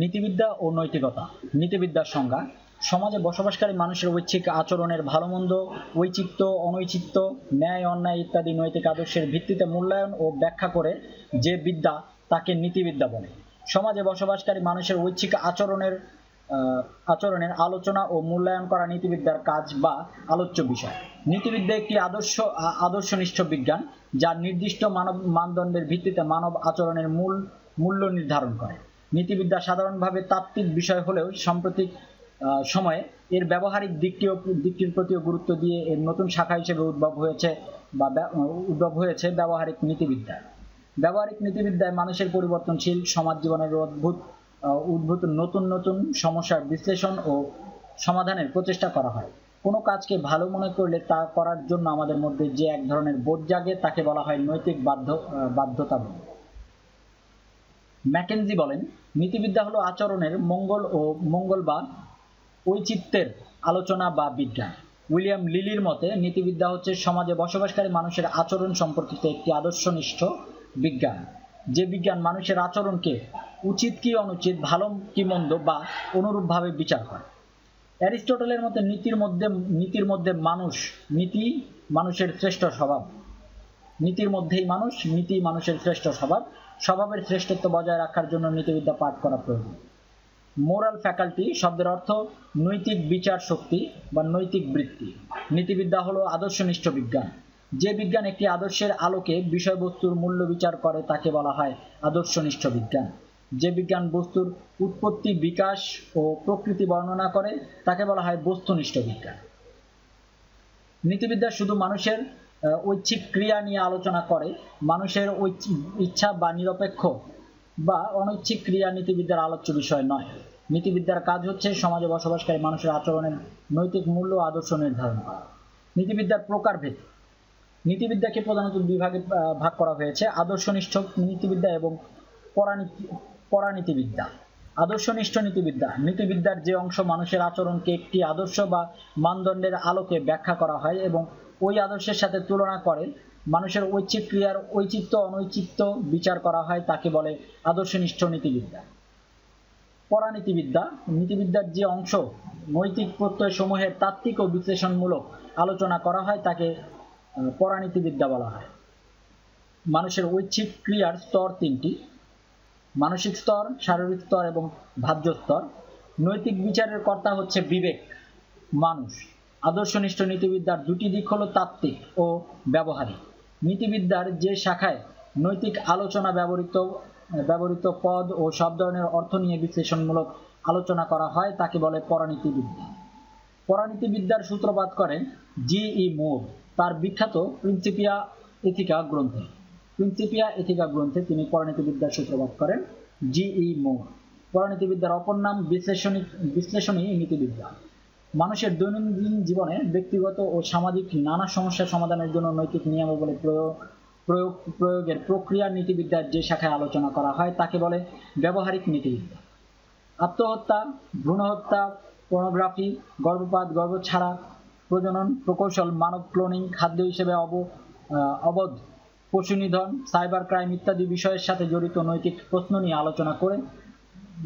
নীতিবিদ্যা ও নৈতিকতা নীতিবিদ্যার সংজ্ঞা সমাজে বসবাসকারী মানুষের ঐচ্ছিক আচরণের ভালোমন্দ ঐচিত্য অনৈচিত্য ন্যায় অন্যায় ইত্যাদি নৈতিক আদর্শের ভিত্তিতে মূল্যায়ন ও ব্যাখ্যা করে যে বিদ্যা তাকে নীতিবিদ্যা বলে সমাজে বসবাসকারী মানুষের ঐচ্ছিক আচরণের আচরণের আলোচনা ও মূল্যায়ন করা নীতিবিদ্যার কাজ বা আলোচ্য বিষয় নীতিবিদ্যা একটি আদর্শ আদর্শনিষ্ঠ বিজ্ঞান যা নির্দিষ্ট মানব মানদণ্ডের ভিত্তিতে মানব আচরণের মূল মূল্য নির্ধারণ করে নীতিবিদ্যা সাধারণভাবে তাত্ত্বিক বিষয় হলেও সাম্প্রতিক সময়ে এর ব্যবহারিক দিকটিও দিকটির প্রতিও গুরুত্ব দিয়ে এর নতুন শাখা হিসেবে উদ্ভব হয়েছে বা উদ্ভব হয়েছে ব্যবহারিক নীতিবিদ্যা ব্যবহারিক নীতিবিদ্যায় মানুষের পরিবর্তনশীল সমাজ জীবনের অদ্ভুত উদ্ভূত নতুন নতুন সমস্যার বিশ্লেষণ ও সমাধানের প্রচেষ্টা করা হয় কোনো কাজকে ভালো মনে করলে তা করার জন্য আমাদের মধ্যে যে এক ধরনের বোধ জাগে তাকে বলা হয় নৈতিক বাধ্য বাধ্যতাবোধ ম্যাকেনজি বলেন নীতিবিদ্যা হলো আচরণের মঙ্গল ও মঙ্গল বা ঐচিত্যের আলোচনা বা বিজ্ঞান উইলিয়াম লিলির মতে নীতিবিদ্যা হচ্ছে সমাজে বসবাসকারী মানুষের আচরণ সম্পর্কিত একটি আদর্শনিষ্ঠ বিজ্ঞান যে বিজ্ঞান মানুষের আচরণকে উচিত কি অনুচিত ভালো কি মন্দ বা অনুরূপভাবে বিচার করে অ্যারিস্টটলের মতে নীতির মধ্যে নীতির মধ্যে মানুষ নীতি মানুষের শ্রেষ্ঠ স্বভাব নীতির মধ্যেই মানুষ নীতি মানুষের শ্রেষ্ঠ স্বভাব স্বভাবের শ্রেষ্ঠত্ব বজায় রাখার জন্য নীতিবিদ্যা পাঠ করা প্রয়োজন মোরাল ফ্যাকাল্টি শব্দের অর্থ নৈতিক বিচার শক্তি বা নৈতিক বৃত্তি নীতিবিদ্যা হলো আদর্শনিষ্ঠ বিজ্ঞান যে বিজ্ঞান একটি আদর্শের আলোকে বিষয়বস্তুর মূল্য বিচার করে তাকে বলা হয় আদর্শনিষ্ঠ বিজ্ঞান যে বিজ্ঞান বস্তুর উৎপত্তি বিকাশ ও প্রকৃতি বর্ণনা করে তাকে বলা হয় বস্তুনিষ্ঠ বিজ্ঞান নীতিবিদ্যা শুধু মানুষের ঐচ্ছিক ক্রিয়া নিয়ে আলোচনা করে মানুষের ইচ্ছা বা নিরপেক্ষ বা অনৈচ্ছিক ক্রিয়া নীতিবিদ্যার আলোচ্য বিষয় নয় নীতিবিদ্যার কাজ হচ্ছে সমাজে বসবাসকারী মানুষের আচরণের নৈতিক মূল্য আদর্শ নির্ধারণ করা নীতিবিদ্যার প্রকারভেদ নীতিবিদ্যাকে প্রধানত দুই ভাগে ভাগ করা হয়েছে আদর্শনিষ্ঠ নীতিবিদ্যা এবং পরানীতি পরানীতিবিদ্যা আদর্শনিষ্ঠ নীতিবিদ্যা নীতিবিদ্যার যে অংশ মানুষের আচরণকে একটি আদর্শ বা মানদণ্ডের আলোকে ব্যাখ্যা করা হয় এবং ওই আদর্শের সাথে তুলনা করে মানুষের ঐচ্ছিক ক্রিয়ার ঐচিত্য অনৈচিত্য বিচার করা হয় তাকে বলে আদর্শনিষ্ঠ নীতিবিদ্যা পরানীতিবিদ্যা নীতিবিদ্যার যে অংশ নৈতিক প্রত্যয় সমূহের তাত্ত্বিক ও বিশ্লেষণমূলক আলোচনা করা হয় তাকে পরানীতিবিদ্যা বলা হয় মানুষের ঐচ্ছিক ক্রিয়ার স্তর তিনটি মানসিক স্তর শারীরিক স্তর এবং ভাজ্য স্তর নৈতিক বিচারের কর্তা হচ্ছে বিবেক মানুষ আদর্শনিষ্ঠ নীতিবিদ্যার দুটি দিক হলো তাত্ত্বিক ও ব্যবহারিক নীতিবিদ্যার যে শাখায় নৈতিক আলোচনা ব্যবহৃত ব্যবহৃত পদ ও সব ধরনের অর্থ নিয়ে বিশ্লেষণমূলক আলোচনা করা হয় তাকে বলে পরানীতিবিদ্যা পরানীতিবিদ্যার সূত্রপাত করেন জি ই মোর তার বিখ্যাত প্রিন্সিপিয়া এথিকা গ্রন্থে প্রিন্সিপিয়া এথিকা গ্রন্থে তিনি পরানীতিবিদ্যার সূত্রপাত করেন জি ই মোর পরানীতিবিদ্যার অপর নাম বিশ্লেষণী বিশ্লেষণী নীতিবিদ্যা মানুষের দৈনন্দিন জীবনে ব্যক্তিগত ও সামাজিক নানা সমস্যা সমাধানের জন্য নৈতিক নিয়মাবলী প্রয়োগ প্রয়োগ প্রয়োগের প্রক্রিয়া নীতিবিদ্যার যে শাখায় আলোচনা করা হয় তাকে বলে ব্যবহারিক নীতিবিদ্যা আত্মহত্যা ভ্রূণহত্যা পর্নোগ্রাফি গর্ভপাত গর্ভছাড়া প্রজনন প্রকৌশল মানব ক্লোনিং খাদ্য হিসেবে অব অবধ পশু নিধন সাইবার ক্রাইম ইত্যাদি বিষয়ের সাথে জড়িত নৈতিক প্রশ্ন নিয়ে আলোচনা করে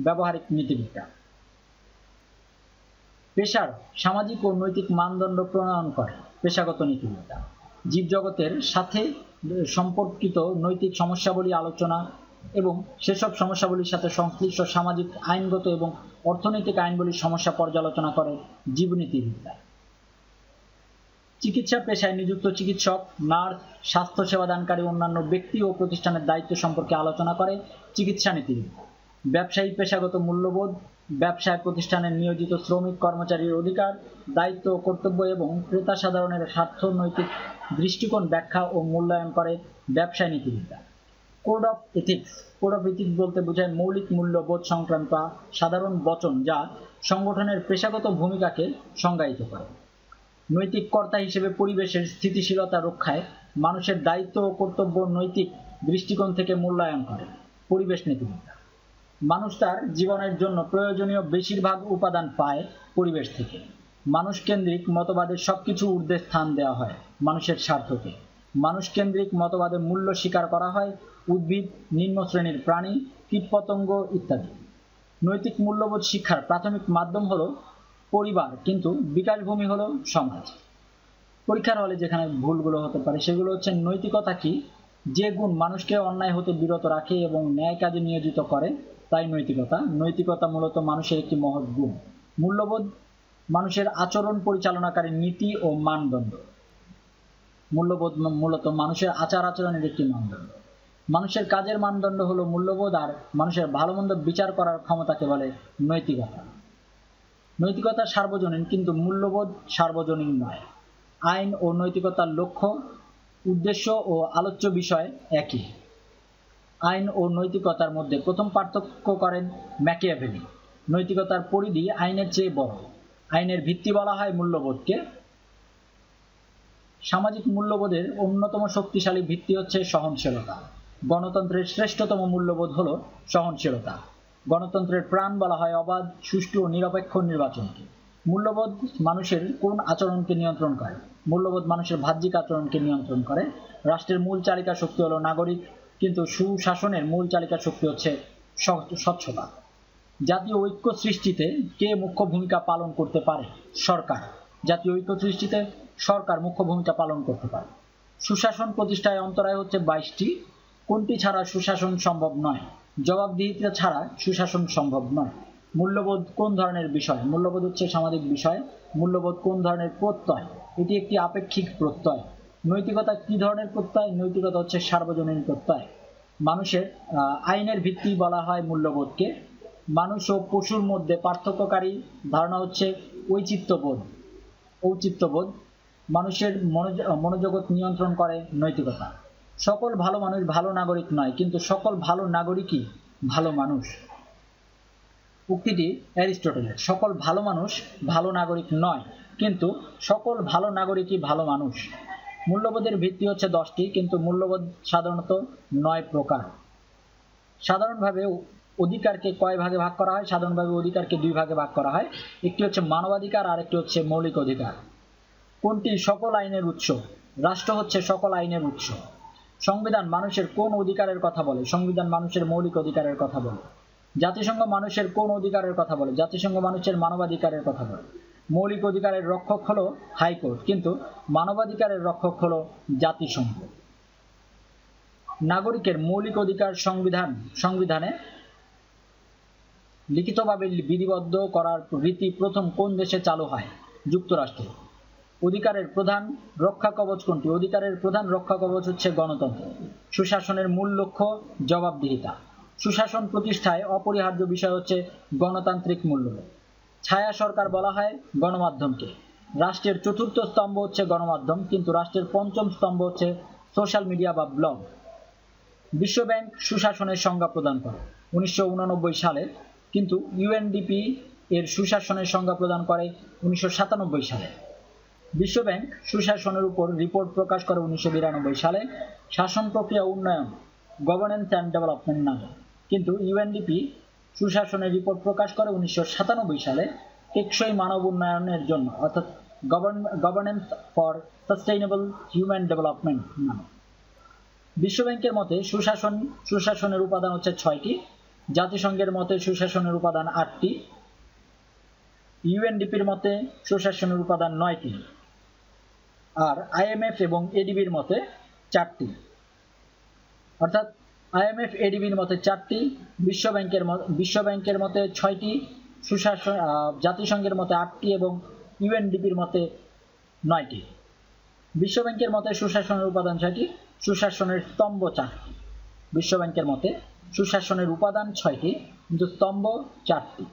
ব্যবহারিক নীতিবিদ্যা পেশার সামাজিক ও নৈতিক মানদণ্ড প্রণয়ন করে পেশাগত জীব জগতের সাথে সম্পর্কিত নৈতিক সমস্যাবলী আলোচনা এবং সেসব সমস্যাবলীর সাথে সংশ্লিষ্ট সামাজিক আইনগত এবং অর্থনৈতিক আইনগুলির সমস্যা পর্যালোচনা করে জীবনীতিবিদ্যা চিকিৎসা পেশায় নিযুক্ত চিকিৎসক নার্স স্বাস্থ্য সেবাদানকারী অন্যান্য ব্যক্তি ও প্রতিষ্ঠানের দায়িত্ব সম্পর্কে আলোচনা করে চিকিৎসা নীতিবিদ্যা ব্যবসায়ী পেশাগত মূল্যবোধ ব্যবসায় প্রতিষ্ঠানের নিয়োজিত শ্রমিক কর্মচারীর অধিকার দায়িত্ব ও কর্তব্য এবং ক্রেতা সাধারণের স্বার্থ নৈতিক দৃষ্টিকোণ ব্যাখ্যা ও মূল্যায়ন করে ব্যবসায় নীতিবিদ্যা code of ethics code of ethics বলতে বোঝায় মৌলিক মূল্যবোধ সংক্রান্ত সাধারণ বচন যা সংগঠনের পেশাগত ভূমিকাকে সংজ্ঞায়িত করে নৈতিক কর্তা হিসেবে পরিবেশের স্থিতিশীলতা রক্ষায় মানুষের দায়িত্ব ও কর্তব্য নৈতিক দৃষ্টিকোণ থেকে মূল্যায়ন করে পরিবেশ নীতিবিদ্যা মানুষ তার জীবনের জন্য প্রয়োজনীয় বেশিরভাগ উপাদান পায় পরিবেশ থেকে মানুষ কেন্দ্রিক মতবাদের সবকিছু ঊর্ধ্বে স্থান দেওয়া হয় মানুষের স্বার্থকে মানুষ কেন্দ্রিক মতবাদের মূল্য স্বীকার করা হয় উদ্ভিদ নিম্ন শ্রেণীর প্রাণী কীটপতঙ্গ ইত্যাদি নৈতিক মূল্যবোধ শিক্ষার প্রাথমিক মাধ্যম হলো পরিবার কিন্তু বিকাশভূমি হলো সমাজ পরীক্ষার হলে যেখানে ভুলগুলো হতে পারে সেগুলো হচ্ছে নৈতিকতা কি যে গুণ মানুষকে অন্যায় হতে বিরত রাখে এবং ন্যায় কাজে নিয়োজিত করে তাই নৈতিকতা নৈতিকতা মূলত মানুষের একটি মহৎ গুণ মূল্যবোধ মানুষের আচরণ পরিচালনাকারী নীতি ও মানদণ্ড মূল্যবোধ মূলত মানুষের আচার আচরণের একটি মানদণ্ড মানুষের কাজের মানদণ্ড হলো মূল্যবোধ আর মানুষের ভালো মন্দ বিচার করার ক্ষমতাকে বলে নৈতিকতা নৈতিকতা সার্বজনীন কিন্তু মূল্যবোধ সার্বজনীন নয় আইন ও নৈতিকতার লক্ষ্য উদ্দেশ্য ও আলোচ্য বিষয় একই আইন ও নৈতিকতার মধ্যে প্রথম পার্থক্য করেন ম্যাকিয়াভেলি নৈতিকতার পরিধি আইনের চেয়ে বড় আইনের ভিত্তি বলা হয় মূল্যবোধকে সামাজিক মূল্যবোধের অন্যতম শক্তিশালী ভিত্তি হচ্ছে সহনশীলতা গণতন্ত্রের শ্রেষ্ঠতম মূল্যবোধ হল সহনশীলতা গণতন্ত্রের প্রাণ বলা হয় অবাধ সুষ্ঠু ও নিরপেক্ষ নির্বাচনকে মূল্যবোধ মানুষের কোন আচরণকে নিয়ন্ত্রণ করে মূল্যবোধ মানুষের বাহ্যিক আচরণকে নিয়ন্ত্রণ করে রাষ্ট্রের মূল চালিকা শক্তি হল নাগরিক কিন্তু সুশাসনের মূল চালিকা শক্তি হচ্ছে স্বচ্ছতা জাতীয় ঐক্য সৃষ্টিতে কে মুখ্য ভূমিকা পালন করতে পারে সরকার জাতীয় ঐক্য সৃষ্টিতে সরকার মুখ্য ভূমিকা পালন করতে পারে সুশাসন প্রতিষ্ঠায় অন্তরায় হচ্ছে বাইশটি কোনটি ছাড়া সুশাসন সম্ভব নয় জবাবদিহিতা ছাড়া সুশাসন সম্ভব নয় মূল্যবোধ কোন ধরনের বিষয় মূল্যবোধ হচ্ছে সামাজিক বিষয় মূল্যবোধ কোন ধরনের প্রত্যয় এটি একটি আপেক্ষিক প্রত্যয় নৈতিকতা কি ধরনের প্রত্যয় নৈতিকতা হচ্ছে সার্বজনীন প্রত্যয় মানুষের আইনের ভিত্তি বলা হয় মূল্যবোধকে মানুষ ও পশুর মধ্যে পার্থক্যকারী ধারণা হচ্ছে ঐচিত্যবোধ ঔচিত্যবোধ মানুষের মনোজগৎ নিয়ন্ত্রণ করে নৈতিকতা সকল ভালো মানুষ ভালো নাগরিক নয় কিন্তু সকল ভালো নাগরিকই ভালো মানুষ উক্তিটি অ্যারিস্টটল সকল ভালো মানুষ ভালো নাগরিক নয় কিন্তু সকল ভালো নাগরিকই ভালো মানুষ মূল্যবোধের ভিত্তি হচ্ছে দশটি কিন্তু মূল্যবোধ সাধারণত নয় প্রকার সাধারণভাবে অধিকারকে কয় ভাগে ভাগ করা হয় সাধারণভাবে অধিকারকে দুই ভাগে ভাগ করা হয় একটি হচ্ছে মানবাধিকার আর একটি হচ্ছে মৌলিক অধিকার কোনটি সকল আইনের উৎস রাষ্ট্র হচ্ছে সকল আইনের উৎস সংবিধান মানুষের কোন অধিকারের কথা বলে সংবিধান মানুষের মৌলিক অধিকারের কথা বলে জাতিসংঘ মানুষের কোন অধিকারের কথা বলে জাতিসংঘ মানুষের মানবাধিকারের কথা বলে মৌলিক অধিকারের রক্ষক হলো হাইকোর্ট কিন্তু মানবাধিকারের রক্ষক হলো জাতিসংঘ নাগরিকের মৌলিক অধিকার সংবিধান সংবিধানে লিখিতভাবে বিধিবদ্ধ করার রীতি প্রথম কোন দেশে চালু হয় যুক্তরাষ্ট্র অধিকারের প্রধান রক্ষা কবচ কোনটি অধিকারের প্রধান রক্ষা কবচ হচ্ছে গণতন্ত্র সুশাসনের মূল লক্ষ্য জবাবদিহিতা সুশাসন প্রতিষ্ঠায় অপরিহার্য বিষয় হচ্ছে গণতান্ত্রিক মূল্যবোধ ছায়া সরকার বলা হয় গণমাধ্যমকে রাষ্ট্রের চতুর্থ স্তম্ভ হচ্ছে গণমাধ্যম কিন্তু রাষ্ট্রের পঞ্চম স্তম্ভ হচ্ছে সোশ্যাল মিডিয়া বা ব্লগ বিশ্বব্যাংক সুশাসনের সংজ্ঞা প্রদান করে উনিশশো সালে কিন্তু ইউএনডিপি এর সুশাসনের সংজ্ঞা প্রদান করে উনিশশো সালে বিশ্বব্যাংক সুশাসনের উপর রিপোর্ট প্রকাশ করে উনিশশো সালে শাসন প্রক্রিয়া উন্নয়ন গভর্নেন্স অ্যান্ড ডেভেলপমেন্ট নামে কিন্তু ইউএনডিপি সুশাসনের রিপোর্ট প্রকাশ করে উনিশশো সালে টেকসই মানব উন্নয়নের জন্য অর্থাৎ governance for sustainable human development নামে বিশ্বব্যাংকের মতে সুশাসন সুশাসনের উপাদান হচ্ছে ছয়টি জাতিসংঘের মতে সুশাসনের উপাদান আটটি ইউএনডিপির মতে সুশাসনের উপাদান নয়টি আর আইএমএফ এবং এডিবির মতে চারটি অর্থাৎ আইএমএফ এডিবির মতে চারটি বিশ্ব ব্যাংকের বিশ্ব ব্যাংকের মতে ছয়টি সুশাসন জাতিসংঘের মতে আটটি এবং ইউএনডিপির মতে নয়টি বিশ্বব্যাংকের মতে সুশাসনের উপাদান ছয়টি সুশাসনের স্তম্ভ চারটি ব্যাংকের মতে সুশাসনের উপাদান ছয়টি কিন্তু স্তম্ভ চারটি